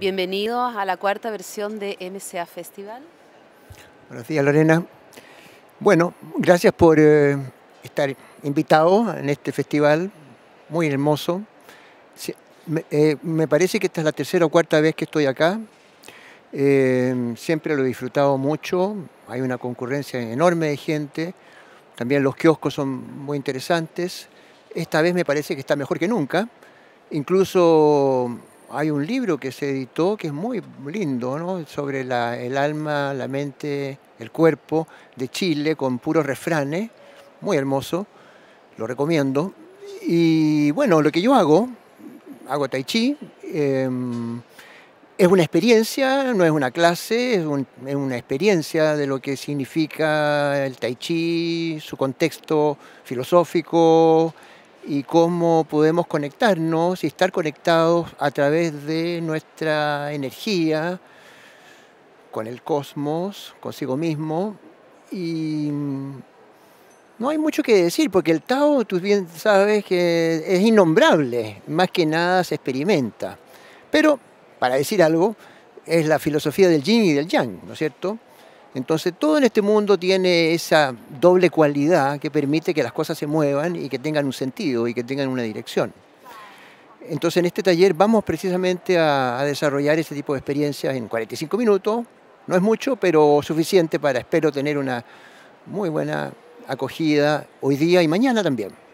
Bienvenidos a la cuarta versión de MCA Festival. Buenos días, Lorena. Bueno, gracias por eh, estar invitado en este festival muy hermoso. Eh, me, parece que esta es la tercera o cuarta vez que estoy acá. Eh, siempre lo he disfrutado mucho. Hay una concurrencia enorme de gente. También los kioscos son muy interesantes. Esta vez me parece que está mejor que nunca. Incluso hay un libro que se editó que es muy lindo, Sobre el alma, la mente, el cuerpo de Chile con puros refranes, muy hermoso, lo recomiendo. Y bueno, lo que yo hago, hago tai chi, em, es una experiencia, no es una clase, es, es, una experiencia de lo que significa el tai chi, su contexto filosófico, y cómo podemos conectarnos y estar conectados a través de nuestra energía con el cosmos, consigo mismo. Y mm, no hay mucho que decir, porque el Tao, tú bien sabes que es innombrable, más que nada se experimenta. Pero, para decir algo, es la filosofía del yin y del yang, ¿no es cierto? Entonces todo en este mundo tiene esa doble cualidad que permite que las cosas se muevan y que tengan un sentido y que tengan una dirección. Entonces en este taller vamos precisamente a, desarrollar ese tipo de experiencias en 45 minutos. No es mucho, pero suficiente para, espero, tener una muy buena acogida hoy día y mañana también.